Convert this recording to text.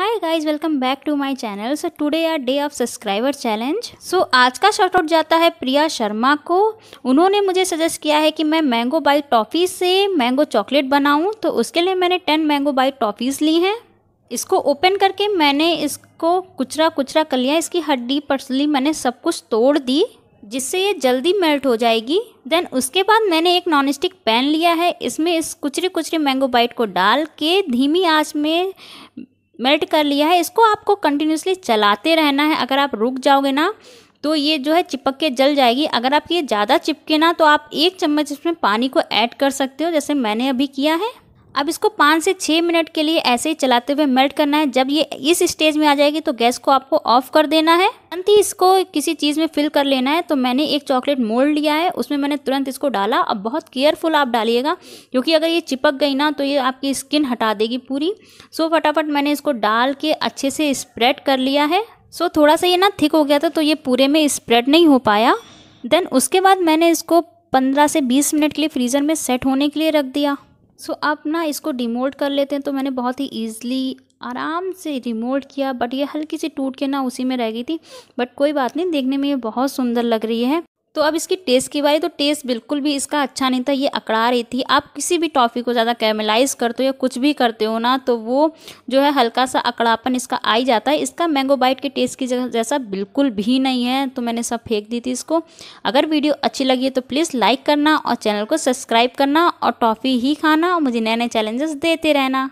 hi guys welcome back to my channel so today our day of subscriber challenge so आज का short out जाता है प्रिया शर्मा को उन्होंने मुझे सजेस्ट किया है कि मैं मैंगो बाइट टॉफ़ी से मैंगो चॉकलेट बनाऊं तो उसके लिए मैंने टेन मैंगो बाइट टॉफ़ीज़ ली हैं इसको ओपन करके मैंने इसको कुचरा कुचरा कर लिया इसकी हड्डी पर्सली मैंने सब कुछ तोड़ दी जिससे ये जल्दी मेल्ट हो जाएगी देन उसके बाद मैंने एक नॉन स्टिक पैन लिया है इसमें इस कुचरे कुचरे मैंगो बाइट को डाल के धीमी आंच में मेल्ट कर लिया है इसको आपको कंटिन्यूसली चलाते रहना है अगर आप रुक जाओगे ना तो ये जो है चिपक के जल जाएगी अगर आप ये ज़्यादा चिपके ना तो आप एक चम्मच इसमें पानी को ऐड कर सकते हो जैसे मैंने अभी किया है अब इसको पाँच से छः मिनट के लिए ऐसे ही चलाते हुए मेल्ट करना है जब ये इस स्टेज में आ जाएगी तो गैस को आपको ऑफ कर देना है तुरंत ही इसको किसी चीज़ में फिल कर लेना है तो मैंने एक चॉकलेट मोल्ड लिया है उसमें मैंने तुरंत इसको डाला अब बहुत केयरफुल आप डालिएगा क्योंकि अगर ये चिपक गई ना तो ये आपकी स्किन हटा देगी पूरी सो फटाफट मैंने इसको डाल के अच्छे से स्प्रेड कर लिया है सो थोड़ा सा ये ना थिक हो गया था तो ये पूरे में स्प्रेड नहीं हो पाया देन उसके बाद मैंने इसको पंद्रह से बीस मिनट के लिए फ्रीज़र में सेट होने के लिए रख दिया सो आप ना इसको डिमोल्ट कर लेते हैं तो मैंने बहुत ही ईजिली आराम से रिमोट किया बट ये हल्की सी टूट के ना उसी में रह गई थी बट कोई बात नहीं देखने में ये बहुत सुंदर लग रही है तो अब इसकी टेस्ट की बारी तो टेस्ट बिल्कुल भी इसका अच्छा नहीं था ये अकड़ा रही थी आप किसी भी टॉफ़ी को ज़्यादा कैमलाइज करते हो या कुछ भी करते हो ना तो वो जो है हल्का सा अकड़ापन इसका आ ही जाता है इसका मैंगो बाइट के टेस्ट की जैसा बिल्कुल भी नहीं है तो मैंने सब फेंक दी थी इसको अगर वीडियो अच्छी लगी है तो प्लीज़ लाइक करना और चैनल को सब्सक्राइब करना और टॉफ़ी ही खाना और मुझे नए नए चैलेंजेस देते रहना